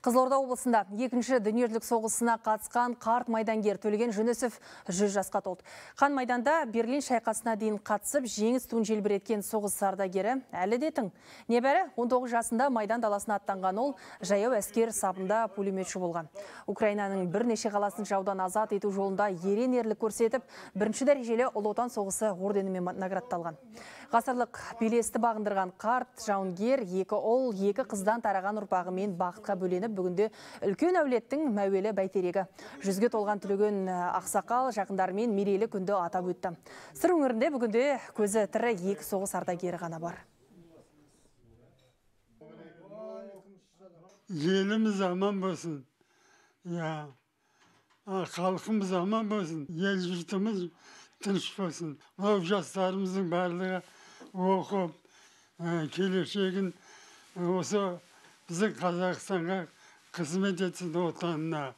Қызылорда облысында екінші дүниежүзілік соғысына қатысқан қарт майдангер Төлеген Жүнісов жүз жасқа толды. Қан майданда Берлин шайқасына дейін қатысып, жеңіс туын желбіреткен соғыс сардагері әлі де тың. Небәрі 19 жасында майдан даласына аттанған ол жаяу әскер сабында пулеметші болған. Украинаның бірнеше қаласын жаудан азат ету жолында ерен ерлік көрсетіп, бірінші дәрежелі Ұлы Отан соғысы орденімен наградталған. Ғасырлық белесті бағындырған қарт жауынгер екі ол екі қыздан тараған ұрпағымен бақытқа бөленіп бүгінде үлкен әулеттің мәуелі бәйтерегі жүзге толған түлігін ә, ақсақал жақындарымен мерейлі күнді атап өтті сыр өңірінде бүгінде көзі тірі екі соғыс ардагері ғана бар еліміз аман болсын иә халқымыз аман болсын ел жұртымыз тыныш болсын Ол жастарымыздың барлығы оқып ә, келешегін осы біздің қазақстанға かすめ鉄の旦那